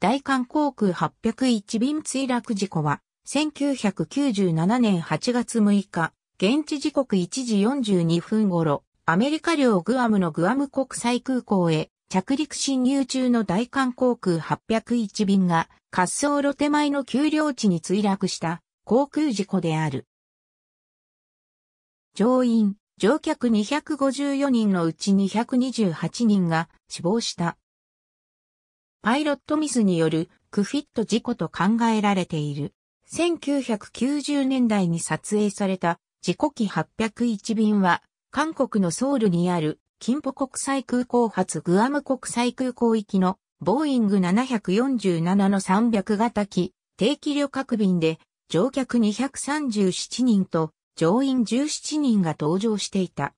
大韓航空801便墜落事故は、1997年8月6日、現地時刻1時42分頃、アメリカ領グアムのグアム国際空港へ着陸侵入中の大韓航空801便が滑走路手前の丘陵地に墜落した航空事故である。乗員、乗客254人のうち228人が死亡した。パイロットミスによるクフィット事故と考えられている。1990年代に撮影された事故機801便は、韓国のソウルにある金浦国際空港発グアム国際空港行きのボーイング747の300型機定期旅客便で乗客237人と乗員17人が搭乗していた。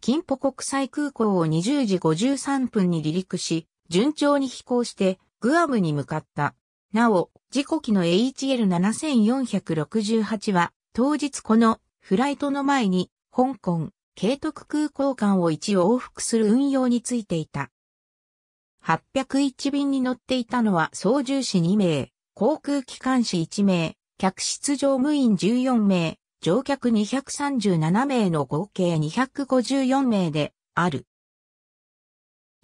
金浦国際空港を20時53分に離陸し、順調に飛行してグアムに向かった。なお、事故機の HL7468 は当日このフライトの前に香港、慶徳空港間を一往復する運用についていた。801便に乗っていたのは操縦士2名、航空機関士1名、客室乗務員14名、乗客237名の合計254名である。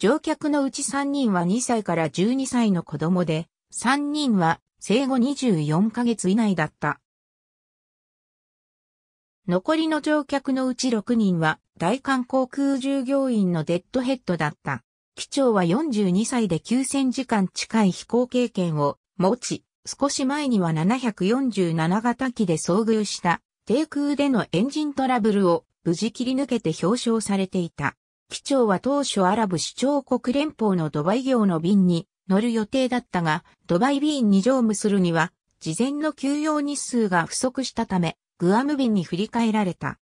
乗客のうち3人は2歳から12歳の子供で、3人は生後24ヶ月以内だった。残りの乗客のうち6人は大韓航空従業員のデッドヘッドだった。機長は42歳で9000時間近い飛行経験を持ち、少し前には747型機で遭遇した低空でのエンジントラブルを無事切り抜けて表彰されていた。機長は当初アラブ首長国連邦のドバイ業の便に乗る予定だったが、ドバイ便に乗務するには、事前の休養日数が不足したため、グアム便に振り替えられた。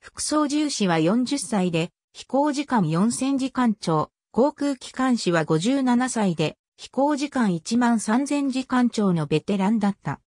副操縦士は40歳で、飛行時間4000時間超、航空機関士は57歳で、飛行時間1万3000時間超のベテランだった。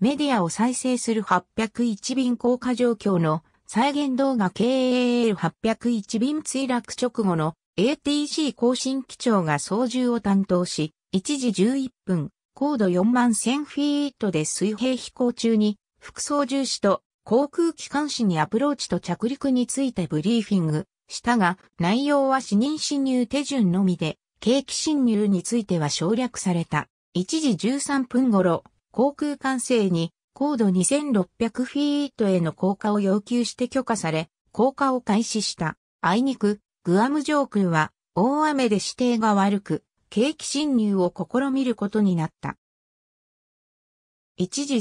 メディアを再生する801便降下状況の再現動画 KAL801 便墜落直後の ATC 更新機長が操縦を担当し、1時11分、高度4万1000フィートで水平飛行中に、副操縦士と航空機関士にアプローチと着陸についてブリーフィングしたが、内容は死人侵入手順のみで、景気侵入については省略された。1時13分頃、航空管制に高度2600フィートへの降下を要求して許可され、降下を開始した。あいにく、グアム上空は大雨で指定が悪く、景気侵入を試みることになった。1時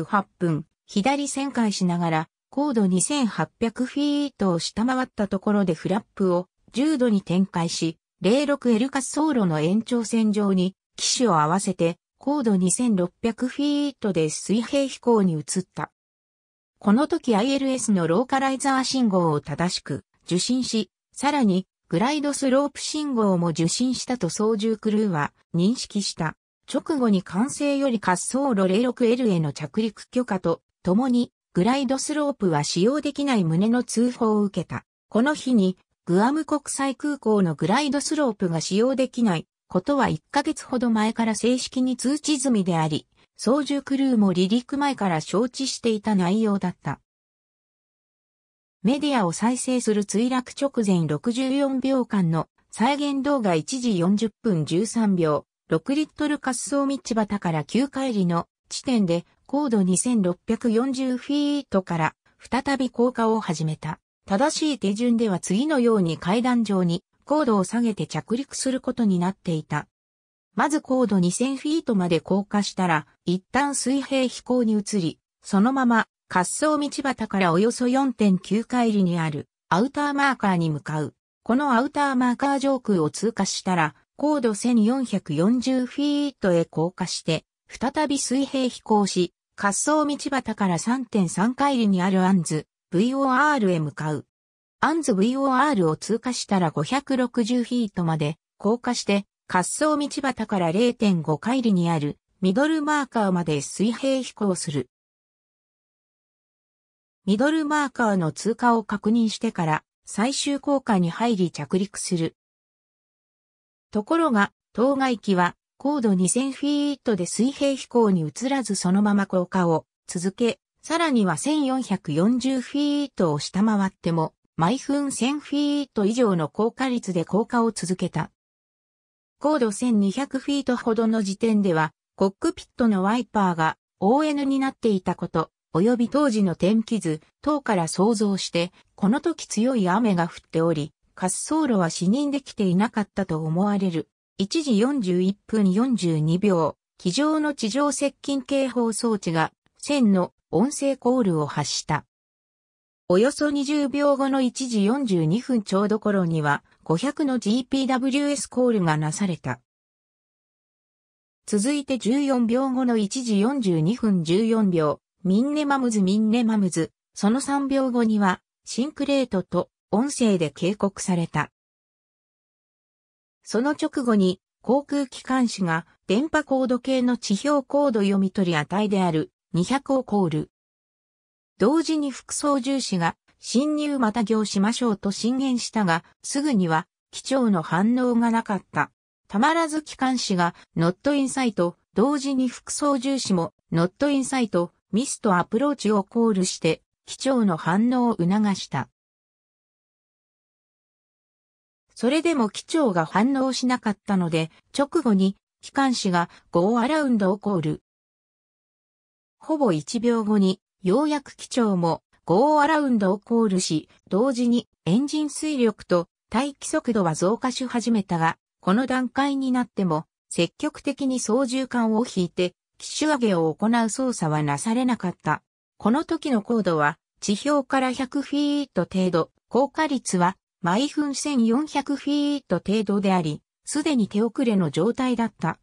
38分、左旋回しながら、高度2800フィートを下回ったところでフラップを重度に展開し、06L 滑走路の延長線上に機種を合わせて高度2600フィートで水平飛行に移った。この時 ILS のローカライザー信号を正しく受信し、さらにグライドスロープ信号も受信したと操縦クルーは認識した。直後に完成より滑走路 06L への着陸許可とともにグライドスロープは使用できない旨の通報を受けた。この日にグアム国際空港のグライドスロープが使用できないことは1ヶ月ほど前から正式に通知済みであり、操縦クルーも離陸前から承知していた内容だった。メディアを再生する墜落直前64秒間の再現動画1時40分13秒、6リットル滑走道端から9回りの地点で高度2640フィートから再び降下を始めた。正しい手順では次のように階段上に高度を下げて着陸することになっていた。まず高度2000フィートまで降下したら、一旦水平飛行に移り、そのまま滑走道端からおよそ4.9海里にあるアウターマーカーに向かう。このアウターマーカー上空を通過したら、高度1440フィートへ降下して、再び水平飛行し、滑走道端から3.3海里にあるアンズ、VOR へ向かう。アンズ VOR を通過したら560フィートまで降下して、滑走道端から0.5回里にあるミドルマーカーまで水平飛行する。ミドルマーカーの通過を確認してから最終降下に入り着陸する。ところが、当該機は高度2000フィートで水平飛行に移らずそのまま降下を続け、さらには1440フィートを下回っても毎分1000フィート以上の降下率で降下を続けた。高度1200フィートほどの時点では、コックピットのワイパーが ON になっていたこと、及び当時の天気図等から想像して、この時強い雨が降っており、滑走路は視認できていなかったと思われる。1時41分42秒、机上の地上接近警報装置が、1000の音声コールを発した。およそ20秒後の1時42分ちょうど頃には500の GPWS コールがなされた。続いて14秒後の1時42分14秒、ミンネマムズミンネマムズ、その3秒後にはシンクレートと音声で警告された。その直後に航空機関士が電波コード系の地表コード読み取り値である200をコール。同時に副操縦士が侵入また行しましょうと進言したが、すぐには機長の反応がなかった。たまらず機関士がノットインサイト、同時に副操縦士もノットインサイト、ミスとアプローチをコールして、機長の反応を促した。それでも機長が反応しなかったので、直後に機関士がゴーアラウンドをコール。ほぼ1秒後にようやく機長もゴーアラウンドをコールし、同時にエンジン水力と待機速度は増加し始めたが、この段階になっても積極的に操縦桿を引いて機種上げを行う操作はなされなかった。この時の高度は地表から100フィート程度、降下率は毎分1400フィート程度であり、すでに手遅れの状態だった。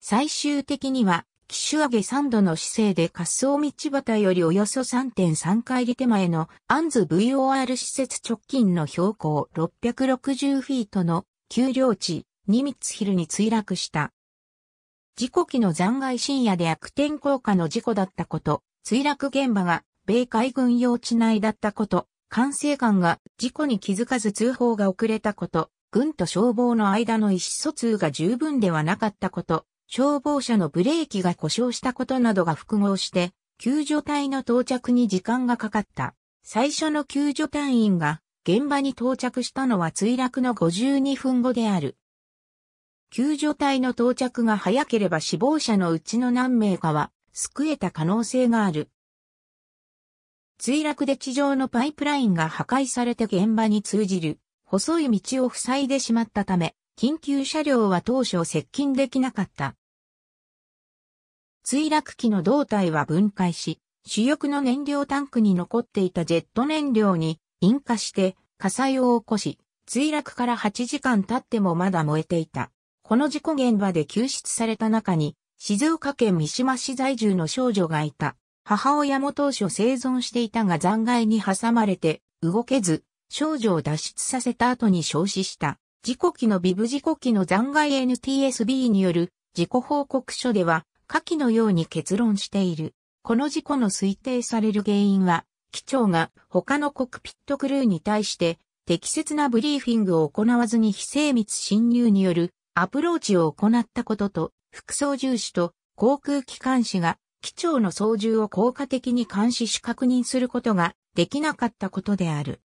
最終的には周上げ3度の姿勢で滑走道端よりおよそ3.3回り手前のアンズ VOR 施設直近の標高660フィートの丘陵地ニミツヒルに墜落した。事故機の残骸深夜で悪天候下の事故だったこと、墜落現場が米海軍用地内だったこと、管制官が事故に気づかず通報が遅れたこと、軍と消防の間の意思疎通が十分ではなかったこと、消防車のブレーキが故障したことなどが複合して、救助隊の到着に時間がかかった。最初の救助隊員が現場に到着したのは墜落の52分後である。救助隊の到着が早ければ死亡者のうちの何名かは救えた可能性がある。墜落で地上のパイプラインが破壊されて現場に通じる細い道を塞いでしまったため、緊急車両は当初接近できなかった。墜落機の胴体は分解し、主翼の燃料タンクに残っていたジェット燃料に引火して火災を起こし、墜落から8時間経ってもまだ燃えていた。この事故現場で救出された中に、静岡県三島市在住の少女がいた。母親も当初生存していたが残骸に挟まれて動けず、少女を脱出させた後に焼死した。事故機のビブ事故機の残骸 NTSB による事故報告書では、下記のように結論している。この事故の推定される原因は、機長が他のコックピットクルーに対して適切なブリーフィングを行わずに非精密侵入によるアプローチを行ったことと、副操縦士と航空機関士が機長の操縦を効果的に監視し確認することができなかったことである。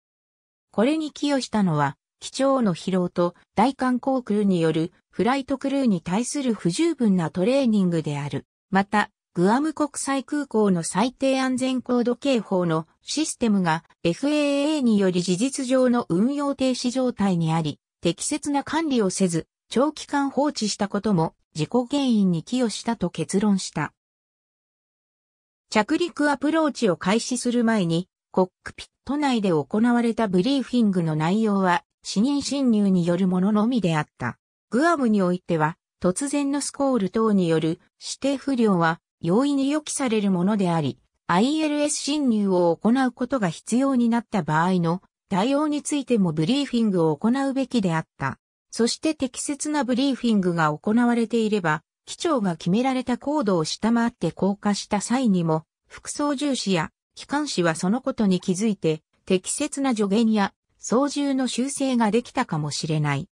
これに寄与したのは機長の疲労と大韓航空によるフライトクルーに対する不十分なトレーニングである。また、グアム国際空港の最低安全高度警報のシステムが FAA により事実上の運用停止状態にあり、適切な管理をせず、長期間放置したことも事故原因に寄与したと結論した。着陸アプローチを開始する前に、コックピット内で行われたブリーフィングの内容は死人侵入によるもののみであった。グアムにおいては、突然のスコール等による指定不良は容易に予期されるものであり、ILS 侵入を行うことが必要になった場合の対応についてもブリーフィングを行うべきであった。そして適切なブリーフィングが行われていれば、機長が決められた高度を下回って降下した際にも、副操縦士や機関士はそのことに気づいて、適切な助言や操縦の修正ができたかもしれない。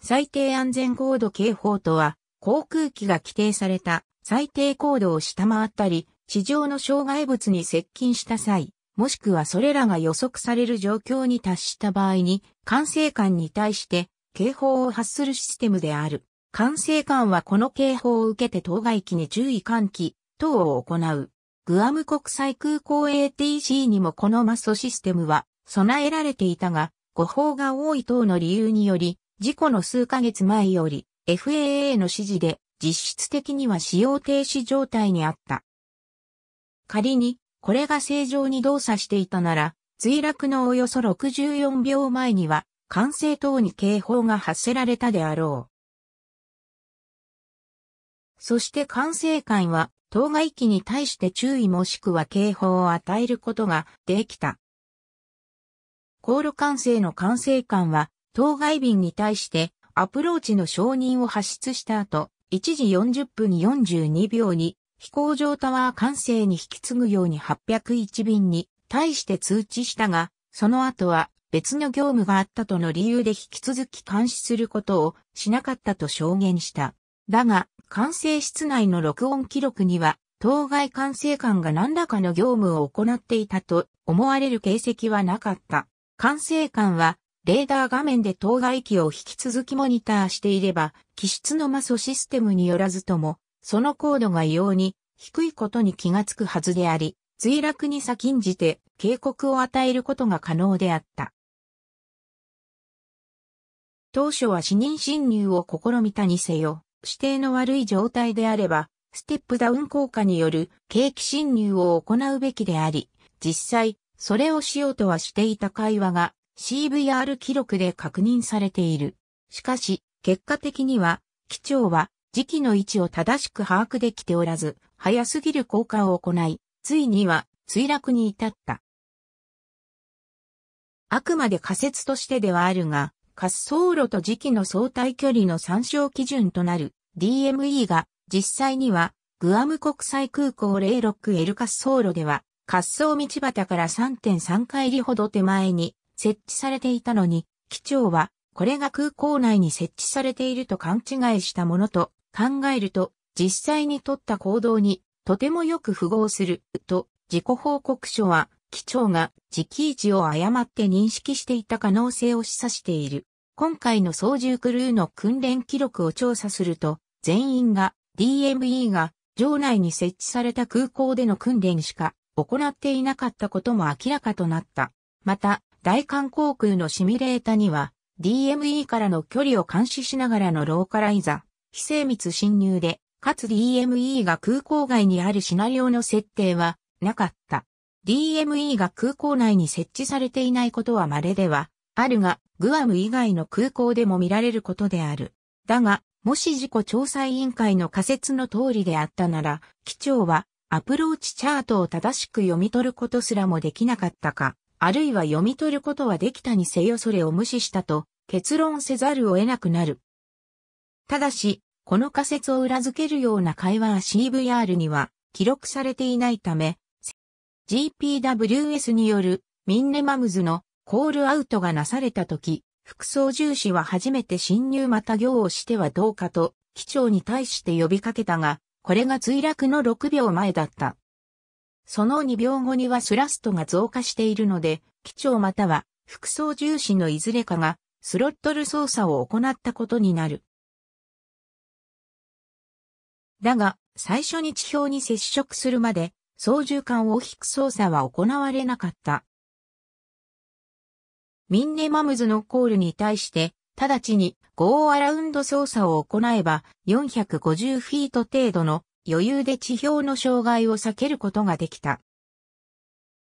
最低安全高度警報とは、航空機が規定された最低高度を下回ったり、地上の障害物に接近した際、もしくはそれらが予測される状況に達した場合に、管制官に対して警報を発するシステムである。管制官はこの警報を受けて当該機に注意喚起等を行う。グアム国際空港 ATC にもこのマストシステムは備えられていたが、誤報が多い等の理由により、事故の数ヶ月前より FAA の指示で実質的には使用停止状態にあった。仮に、これが正常に動作していたなら、墜落のおよそ64秒前には、管制等に警報が発せられたであろう。そして管制官は、当該機に対して注意もしくは警報を与えることができた。航路管制の管制官は、当該便に対してアプローチの承認を発出した後、1時40分42秒に飛行場タワー管制に引き継ぐように801便に対して通知したが、その後は別の業務があったとの理由で引き続き監視することをしなかったと証言した。だが、管制室内の録音記録には、当該管制官が何らかの業務を行っていたと思われる形跡はなかった。管制官は、レーダー画面で当該機を引き続きモニターしていれば、機質のマソシステムによらずとも、その高度が異様に低いことに気がつくはずであり、墜落に先んじて警告を与えることが可能であった。当初は死人侵入を試みたにせよ、指定の悪い状態であれば、ステップダウン効果による景気侵入を行うべきであり、実際、それをしようとはしていた会話が CVR 記録で確認されている。しかし、結果的には、機長は時期の位置を正しく把握できておらず、早すぎる降下を行い、ついには墜落に至った。あくまで仮説としてではあるが、滑走路と時期の相対距離の参照基準となる DME が実際にはグアム国際空港06 l 滑走路では滑走道端から3.3回りほど手前に設置されていたのに、機長はこれが空港内に設置されていると勘違いしたものと考えると、実際に取った行動にとてもよく符合すると、自己報告書は機長が時期位置を誤って認識していた可能性を示唆している。今回の操縦クルーの訓練記録を調査すると、全員が DME が場内に設置された空港での訓練しか行っていなかったことも明らかとなった。また、大韓航空のシミュレータには、DME からの距離を監視しながらのローカライザ、非精密侵入で、かつ DME が空港外にあるシナリオの設定はなかった。DME が空港内に設置されていないことは稀ではあるが、グアム以外の空港でも見られることである。だが、もし事故調査委員会の仮説の通りであったなら、機長はアプローチチャートを正しく読み取ることすらもできなかったか、あるいは読み取ることはできたにせよそれを無視したと結論せざるを得なくなる。ただし、この仮説を裏付けるような会話は CVR には記録されていないため、GPWS によるミンネマムズのコールアウトがなされた時、副操縦士は初めて侵入また行をしてはどうかと、機長に対して呼びかけたが、これが墜落の6秒前だった。その2秒後にはスラストが増加しているので、機長または副操縦士のいずれかがスロットル操作を行ったことになる。だが、最初に地表に接触するまで、操縦桿を引く操作は行われなかった。ミンネマムズのコールに対して、直ちにゴーアラウンド操作を行えば450フィート程度の余裕で地表の障害を避けることができた。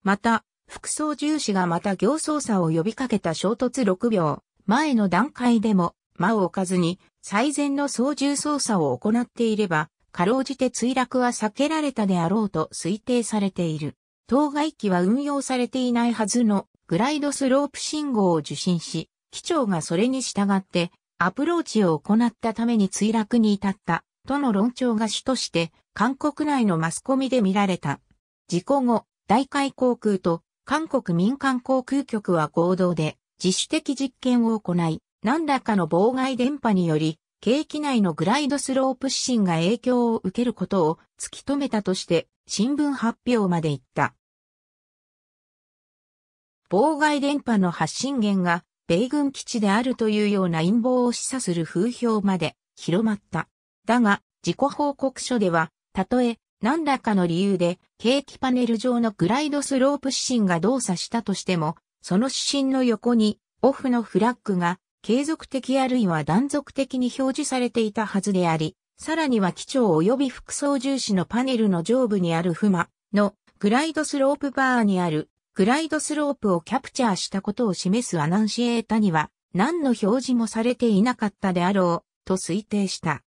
また、副操縦士がまた行操作を呼びかけた衝突6秒前の段階でも間を置かずに最善の操縦操作を行っていれば、かろうじて墜落は避けられたであろうと推定されている。当該機は運用されていないはずのグライドスロープ信号を受信し、機長がそれに従ってアプローチを行ったために墜落に至ったとの論調が主として韓国内のマスコミで見られた。事故後、大海航空と韓国民間航空局は合同で自主的実験を行い、何らかの妨害電波により、景気内のグライドスロープ指針が影響を受けることを突き止めたとして新聞発表まで行った。妨害電波の発信源が米軍基地であるというような陰謀を示唆する風評まで広まった。だが、自己報告書では、たとえ何らかの理由で景気パネル上のグライドスロープ指針が動作したとしても、その指針の横にオフのフラッグが継続的あるいは断続的に表示されていたはずであり、さらには基調及び副操縦士のパネルの上部にあるフマのグライドスロープバーにあるグライドスロープをキャプチャーしたことを示すアナンシエータには何の表示もされていなかったであろうと推定した。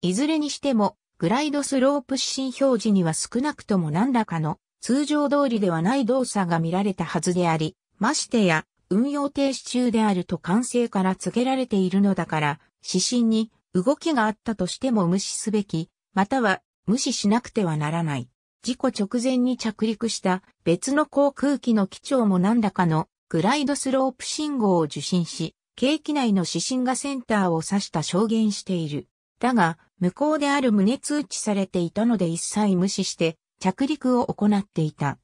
いずれにしてもグライドスロープ指針表示には少なくとも何らかの通常通りではない動作が見られたはずであり、ましてや運用停止中であると完成から告げられているのだから、指針に動きがあったとしても無視すべき、または無視しなくてはならない。事故直前に着陸した別の航空機の機長も何らかのグライドスロープ信号を受信し、景気内の指針がセンターを指した証言している。だが、無効である旨通知されていたので一切無視して着陸を行っていた。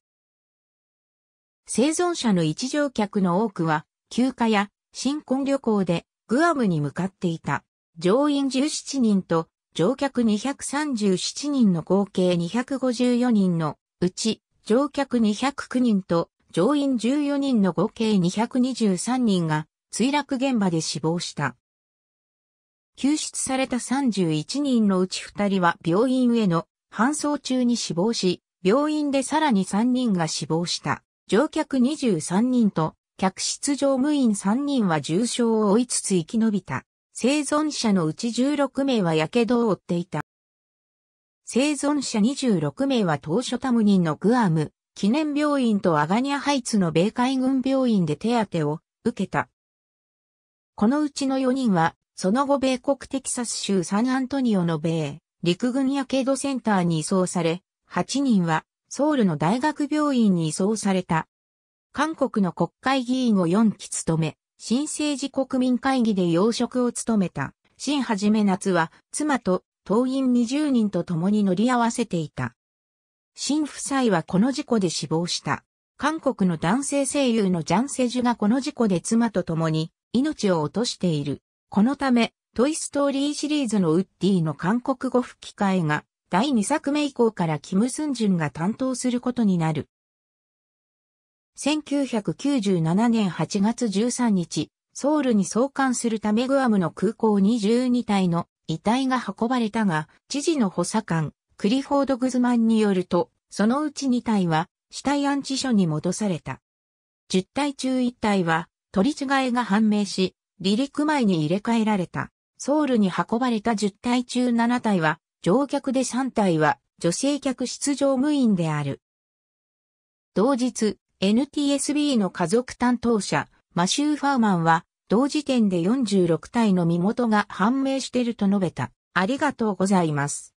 生存者の一乗客の多くは、休暇や新婚旅行でグアムに向かっていた。乗員17人と乗客237人の合計254人のうち乗客209人と乗員14人の合計223人が墜落現場で死亡した。救出された31人のうち2人は病院への搬送中に死亡し、病院でさらに3人が死亡した。乗客23人と客室乗務員3人は重傷を負いつつ生き延びた。生存者のうち16名は火傷を負っていた。生存者26名は当初タムニンのグアム、記念病院とアガニアハイツの米海軍病院で手当てを受けた。このうちの4人は、その後米国テキサス州サンアントニオの米、陸軍やけど、センターに移送され、8人はソウルの大学病院に移送された。韓国の国会議員を4期務め、新政治国民会議で要職を務めた、新はじめ夏は、妻と党員20人と共に乗り合わせていた。新夫妻はこの事故で死亡した。韓国の男性声優のジャンセジュがこの事故で妻と共に命を落としている。このため、トイストーリーシリーズのウッディの韓国語吹き替えが第2作目以降からキム・スンジュンが担当することになる。1997年8月13日、ソウルに送還するためグアムの空港22体の遺体が運ばれたが、知事の補佐官、クリフォード・グズマンによると、そのうち2体は死体安置所に戻された。10体中1体は取り違えが判明し、離陸前に入れ替えられた。ソウルに運ばれた10体中7体は乗客で3体は女性客室乗務員である。同日、NTSB の家族担当者、マシュー・ファーマンは、同時点で46体の身元が判明していると述べた。ありがとうございます。